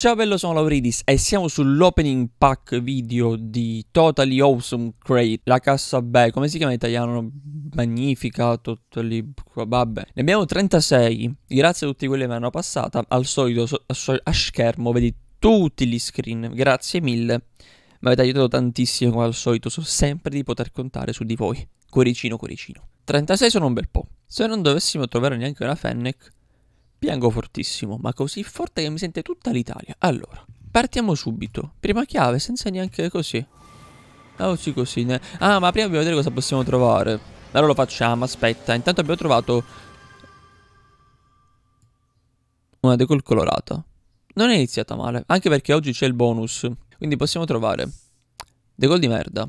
Ciao bello, sono Lauridis e siamo sull'opening pack video di Totally Awesome Crate, la cassa beh, come si chiama in italiano? Magnifica, Totally, vabbè. Ne abbiamo 36, grazie a tutti quelli che mi hanno passata, al solito so, a schermo vedi tutti gli screen, grazie mille, mi avete aiutato tantissimo come al solito, so sempre di poter contare su di voi, cuoricino cuoricino. 36 sono un bel po', se non dovessimo trovare neanche una Fennec, Piango fortissimo, ma così forte che mi sente tutta l'Italia. Allora, partiamo subito. Prima chiave, senza neanche così. Ah, sì, così. Ne... Ah, ma prima dobbiamo vedere cosa possiamo trovare. Allora lo facciamo, aspetta. Intanto abbiamo trovato... Una decol colorata. Non è iniziata male, anche perché oggi c'è il bonus. Quindi possiamo trovare... Decol di merda.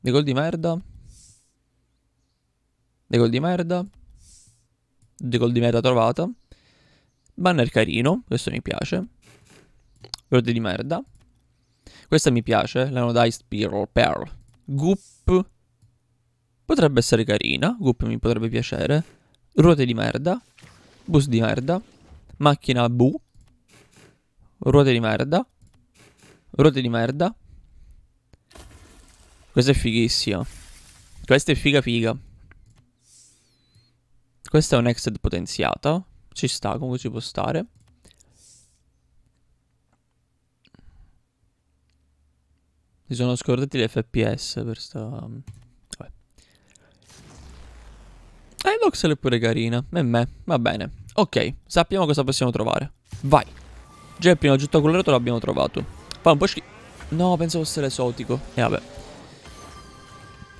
Decol di merda. Decol di merda di gol di meta trovata. Banner carino, questo mi piace. Verde di merda. Questa mi piace, l'anodized Pearl. Pearl. Goop potrebbe essere carina, Goop mi potrebbe piacere. Ruote di merda, bus di merda, macchina bu, ruote di merda, ruote di merda. Questa è fighissima. Questa è figa figa. Questa è un'exed potenziata. Ci sta, comunque ci può stare. Mi sono scordati gli FPS per sta... Mm, vabbè. Eh, Voxel è pure carina. E me. Va bene. Ok, sappiamo cosa possiamo trovare. Vai. Già il primo oggetto colorato l'abbiamo trovato. Fa un po' schifo. No, pensavo fosse l'esotico. E eh, vabbè.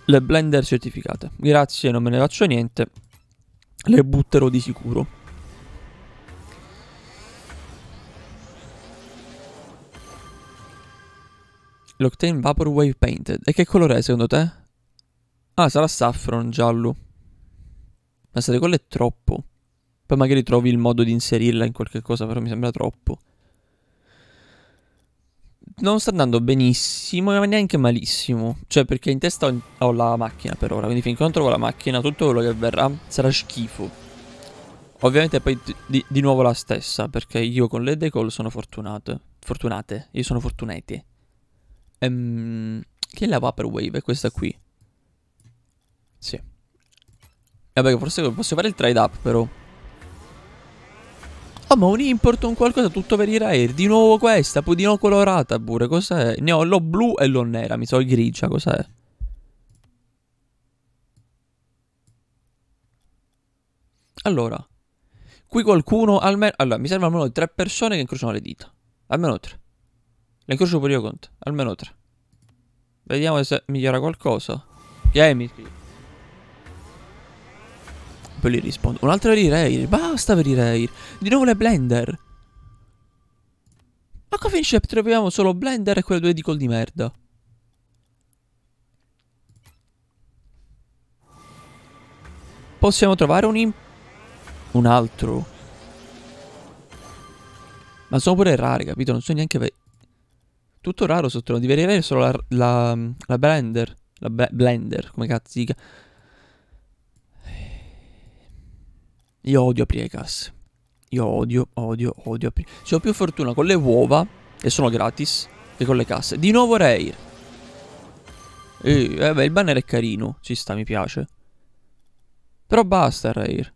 Le blender certificate. Grazie, non me ne faccio niente le butterò di sicuro. L'Octane Vaporwave Painted. E che colore è secondo te? Ah, sarà Saffron giallo. Ma se quello è troppo. Poi magari trovi il modo di inserirla in qualche cosa, però mi sembra troppo non sta andando benissimo, ma neanche malissimo. Cioè, perché in testa ho, la macchina per ora, quindi finché non trovo la macchina, tutto quello che verrà sarà schifo. Ovviamente poi di, di nuovo la stessa, perché io con le decall sono fortunato. Fortunate, io sono fortunati. Ehm, che è la Vaporwave? È questa qui. Sì. Vabbè, forse posso fare il trade up, però. Oh ma un import, un qualcosa, tutto per i rare. Di nuovo questa, poi di nuovo colorata pure Cos'è? Ne ho l'ho blu e l'ho nera Mi so grigia, cos'è? Allora Qui qualcuno almeno Allora mi servono almeno tre persone che incrociano le dita Almeno tre Le incrocio pure io con te Almeno tre Vediamo se migliora qualcosa Gaming colpo e gli rispondo. Un'altra V-Rail. Basta V-Rail. Di nuovo le Blender. Ma qua finisce troviamo solo Blender e quelle due di col di merda. Possiamo trovare un... Un altro. Ma sono pure rare, capito? Non sono neanche... Tutto raro sottolineo. Di v solo la, la, la Blender. La blender, come cazzo dica. Io odio aprire le casse. Io odio, odio, odio aprire. Se ho più fortuna con le uova, e sono gratis, che con le casse. Di nuovo Rair. E, eh beh, il banner è carino. Ci sta, mi piace. Però basta Rair.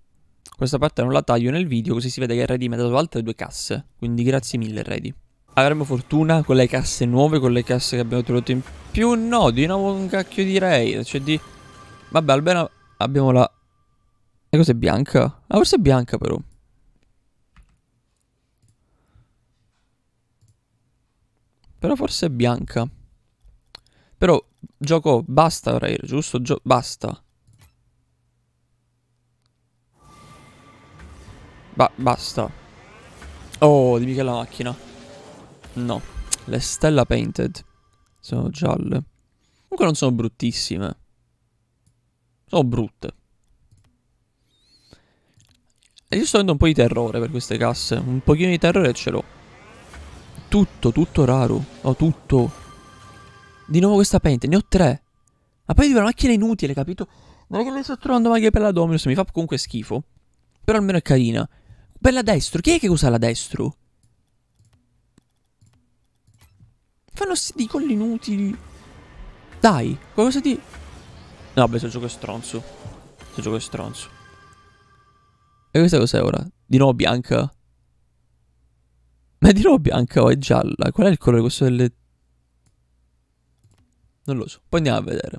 Questa parte non la taglio nel video, così si vede che Ready mi ha dato altre due casse. Quindi grazie mille, Ready. Avremo fortuna con le casse nuove, con le casse che abbiamo trovato in più? No, di nuovo un cacchio di Rair. Cioè di... Vabbè, almeno abbiamo la e cos'è bianca? Ah, forse è bianca però. Però forse è bianca. Però gioco basta Rare, giusto? Gio basta. Ba basta. Oh, dimmi che è la macchina. No. Le stella painted. Sono gialle. Comunque non sono bruttissime. Sono brutte. E io sto avendo un po' di terrore per queste casse. Un pochino di terrore ce l'ho. Tutto, tutto raro. Ho tutto. Di nuovo questa pente, ne ho tre. Ma poi di una macchina inutile, capito? Non è che le sto trovando anche per la Dominus, mi fa comunque schifo. Però almeno è carina. Bella destro, chi è che usa la destro? Fanno sti di colli inutili. Dai, qualcosa di... No, beh, se gioco è stronzo. Se gioco è stronzo. E questa cos'è ora? Di nuovo bianca? Ma è di nuovo bianca o è gialla? Qual è il colore questo delle... Non lo so, poi andiamo a vedere.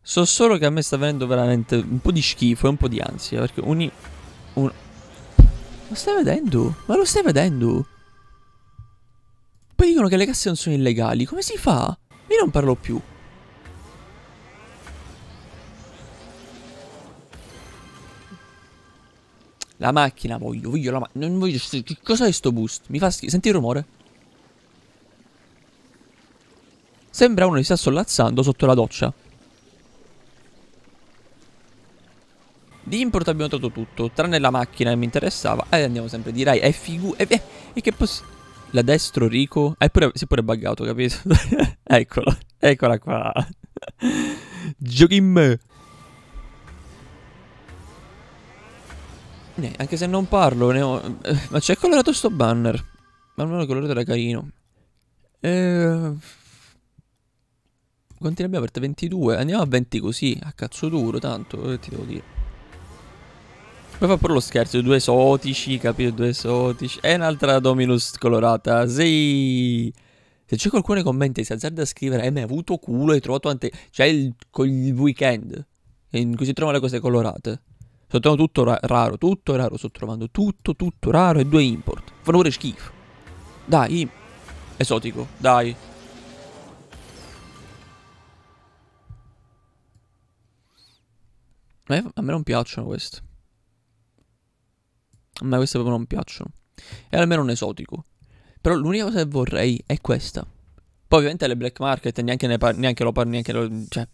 So solo che a me sta venendo veramente un po' di schifo e un po' di ansia, perché ogni... Un... Lo stai vedendo? Ma lo stai vedendo? Poi dicono che le casse non sono illegali, come si fa? Io non parlo più. La macchina voglio, voglio la macchina. Non voglio. Che cos'è sto boost? Mi fa schifo. Senti il rumore? Sembra uno che sta sollazzando sotto la doccia. Di import abbiamo trovato tutto, tranne la macchina che mi interessava. E eh, andiamo sempre di Rai. È figu... E eh, eh, che posso... La destro, Rico... Eh, pure, si è pure buggato, capito? Eccolo. Eccola qua. Giochim. Ne, anche se non parlo, ne ho... Eh, ma c'è colorato sto banner? Ma almeno il colorato era carino. Eh... Quanti ne abbiamo aperte? 22. Andiamo a 20 così, a cazzo duro, tanto, eh, ti devo dire. Poi fa pure lo scherzo, due esotici, capito? Due esotici. E un'altra Dominus colorata, sì! Se c'è qualcuno nei commenti si azzarda a scrivere, eh, mi hai avuto culo, hai trovato tante... C'è il, il weekend, in cui si trovano le cose colorate. Sto trovando tutto ra raro, tutto raro sto trovando, tutto, tutto raro e due import. Fanno pure schifo. Dai, esotico, dai. Eh, a me non piacciono queste. A me queste proprio non piacciono. È almeno un esotico. Però l'unica cosa che vorrei è questa. Poi ovviamente le black market neanche, ne par- neanche lo parlo, neanche lo... Cioè,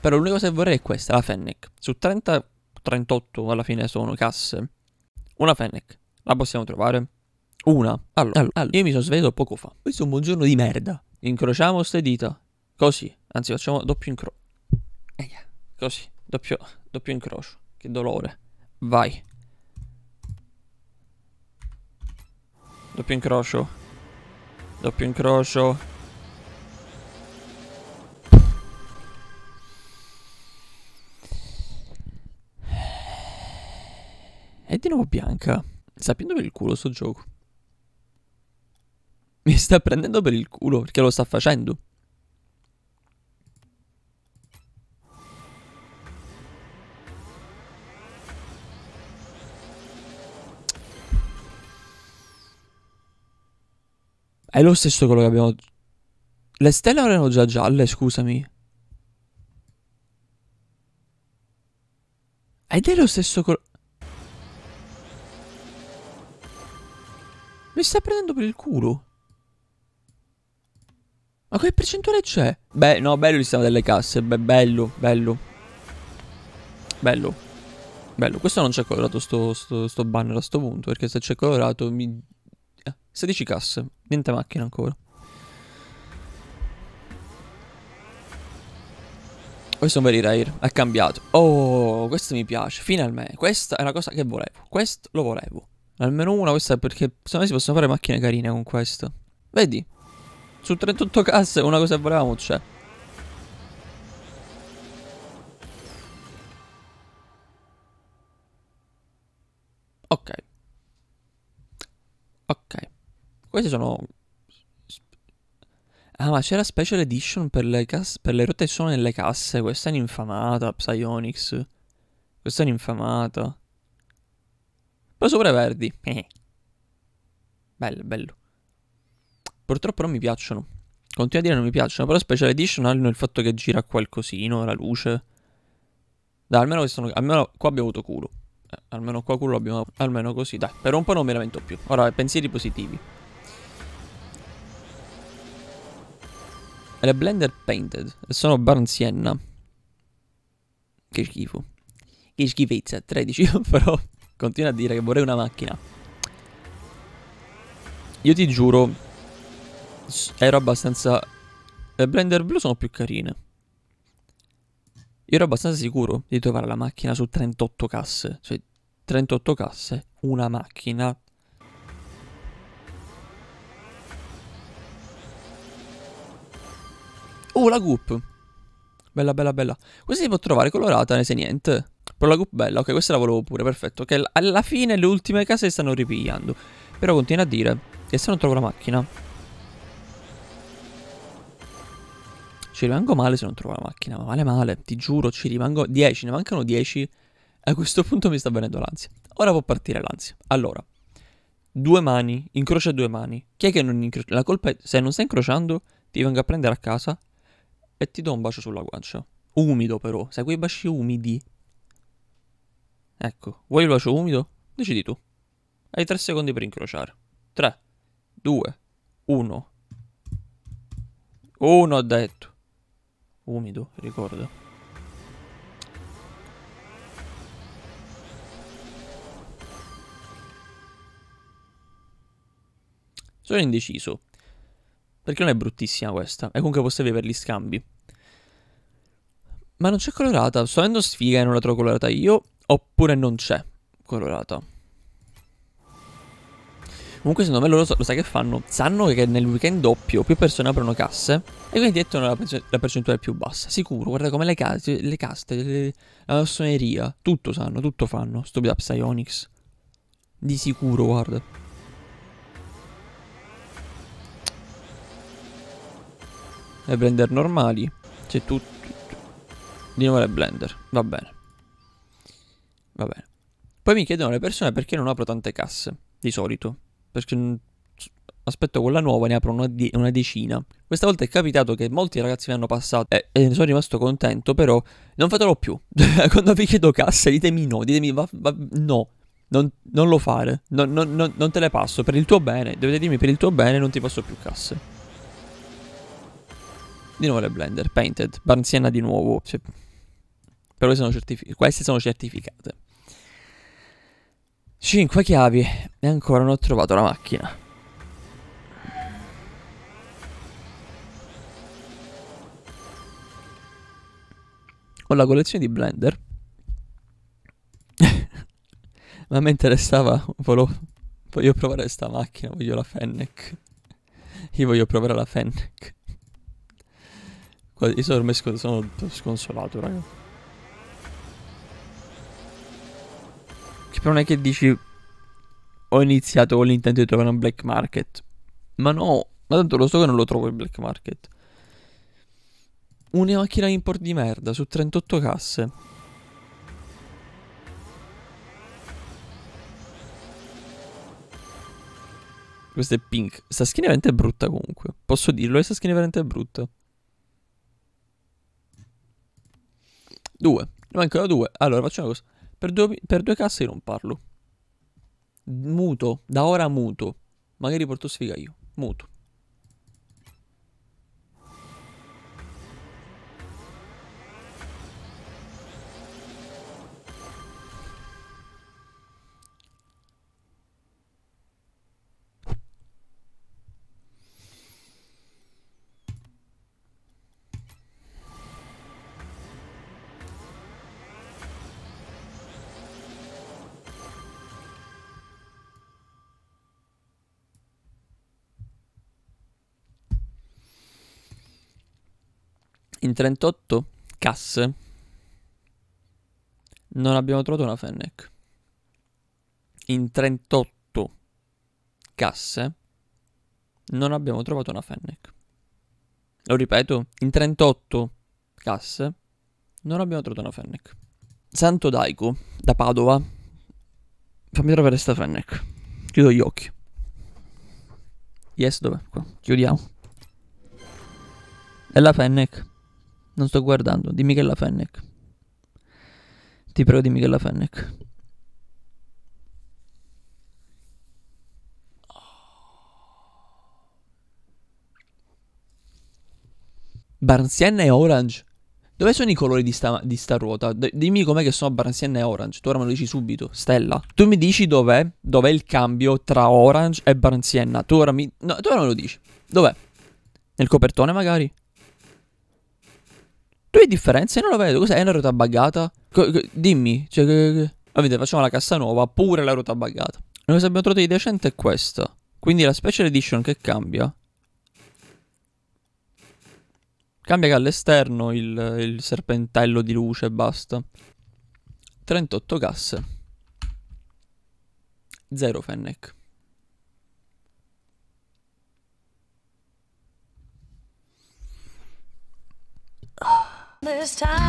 però l'unica cosa che vorrei è questa, la Fennec. Su 30, 38 alla fine sono casse. Una Fennec. La possiamo trovare? Una. Allora, allora io mi sono sveglio poco fa. Questo è un buongiorno di merda. Incrociamo queste dita. Così. Anzi, facciamo doppio incrocio. Così. Doppio, doppio incrocio. Che dolore. Vai. Doppio incrocio. Doppio incrocio. È di nuovo bianca. Sta prendendo per il culo sto gioco. Mi sta prendendo per il culo perché lo sta facendo. È lo stesso quello che abbiamo... Le stelle erano già gialle, scusami. Ed è lo stesso colore. Mi sta prendendo per il culo. Ma che percentuale c'è? Beh, no, bello il sistema delle casse. Beh, bello, bello. Bello. Bello. Questo non c'è colorato sto, sto, sto, banner a sto punto, perché se c'è colorato mi... 16 eh, casse. Niente macchina ancora. Questo è un veri rare, ha cambiato. Oh, questo mi piace, finalmente. Questa è una cosa che volevo. Questo lo volevo. Almeno una questa perché secondo me si possono fare macchine carine con questo. Vedi? Su 38 casse una cosa volevamo c'è. Cioè. Ok. Ok. Queste sono... Ah ma c'era special edition per le, casse, per le rotte che sono nelle casse. Questa è un'infamata, Psyonix. Questa è un'infamata. Poi sopra verdi. Eh. bello, bello. Purtroppo non mi piacciono. Continua a dire non mi piacciono, però Special Edition hanno il fatto che gira qualcosino, la luce. Dai, almeno, sono... almeno qua abbiamo avuto culo. Eh, almeno qua culo abbiamo... Almeno così, dai. Per un po' non mi lamento più. Ora, pensieri positivi. le Blender Painted. E sono Barn Sienna. Che schifo. Che schifezza, 13, però... Continua a dire che vorrei una macchina. Io ti giuro, ero abbastanza... Le Blender Blue sono più carine. Io ero abbastanza sicuro di trovare la macchina su 38 casse. Cioè, 38 casse, una macchina Oh, la Goop. Bella, bella, bella. Questa si può trovare colorata, ne sai niente. Prologo bella, ok, questa la volevo pure, perfetto. Che alla fine le ultime case le stanno ripigliando. Però continua a dire che se non trovo la macchina... Ci rimango male se non trovo la macchina, ma male male, ti giuro, ci rimango 10, ne mancano 10. A questo punto mi sta venendo l'ansia. Ora può partire l'ansia. Allora, due mani, incrocia due mani. Chi è che non incrocia? La colpa è se non stai incrociando, ti vengo a prendere a casa e ti do un bacio sulla guancia. Umido però, sai quei baci umidi, Ecco, vuoi il bacio umido? Decidi tu. Hai 3 secondi per incrociare. 3, 2, 1. Uno ha detto. Umido, ricordo. Sono indeciso. Perché non è bruttissima questa. È comunque possibile per gli scambi. Ma non c'è colorata. Sto avendo sfiga e non la trovo colorata io. Oppure non c'è colorato. Comunque secondo me loro lo sai che fanno Sanno che nel weekend doppio più persone aprono casse E quindi mettono la, percentuale più bassa Sicuro, guarda come le, case, le caste le, La massoneria Tutto sanno, tutto fanno Stupida Psyonix. Di sicuro, guarda Le blender normali C'è tutto Di nuovo le blender, va bene Va bene. Poi mi chiedono le persone perché non apro tante casse, di solito. Perché aspetto quella nuova ne apro una, die- una, decina. Questa volta è capitato che molti ragazzi mi hanno passato e, eh, e ne sono rimasto contento, però non fatelo più. Quando vi chiedo casse, ditemi no, ditemi va, va, no. Non, non, lo fare, non, non, non te le passo, per il tuo bene, dovete dirmi per il tuo bene non ti passo più casse. Di nuovo le blender, painted, Barnsiena di nuovo, cioè, però sono certific- queste sono certificate. 5 chiavi e ancora non ho trovato la macchina. Ho la collezione di Blender. Ma a me interessava, volevo, voglio provare questa macchina, voglio la Fennec. Io voglio provare la Fennec. Io sono, sono sconsolato, ragazzi. Tipo non è che dici ho iniziato con l'intento di trovare un black market. Ma no, ma tanto lo so che non lo trovo il black market. Una macchina import di merda su 38 casse. Questa è pink. Sta skin è veramente brutta comunque. Posso dirlo, questa eh, skin è veramente brutta. Due. Ne manca due. Allora, facciamo una cosa. Per due, per due casse non parlo. Muto, da ora muto. Magari porto sfiga io. Muto. in 38 casse non abbiamo trovato una Fennec. In 38 casse non abbiamo trovato una Fennec. Lo ripeto, in 38 casse non abbiamo trovato una Fennec. Santo Daiku da Padova. Fammi trovare sta Fennec. Chiudo gli occhi. Yes, dov'è? Qua. Chiudiamo. È la Fennec. Non sto guardando, di Michela Fennec. Ti prego di Michela Fennec. Barnsienna e Orange. Dove sono i colori di sta, di sta ruota? D- dimmi com'è che sono Barnsienna e Orange. Tu ora me lo dici subito, Stella. Tu mi dici dov'è, dov'è il cambio tra Orange e Barnsienna. Tu ora mi... No, tu ora me lo dici. Dov'è? Nel copertone magari? Due differenze? Non lo vedo. Cos'è? È una ruota buggata? dimmi. Cioè, che, Vabbè, facciamo la cassa nuova, pure la ruota buggata. La cosa che abbiamo trovato di decente è questa. Quindi la special edition che cambia? Cambia che all'esterno il, il serpentello di luce e basta. 38 casse. 0 Fennec. this time.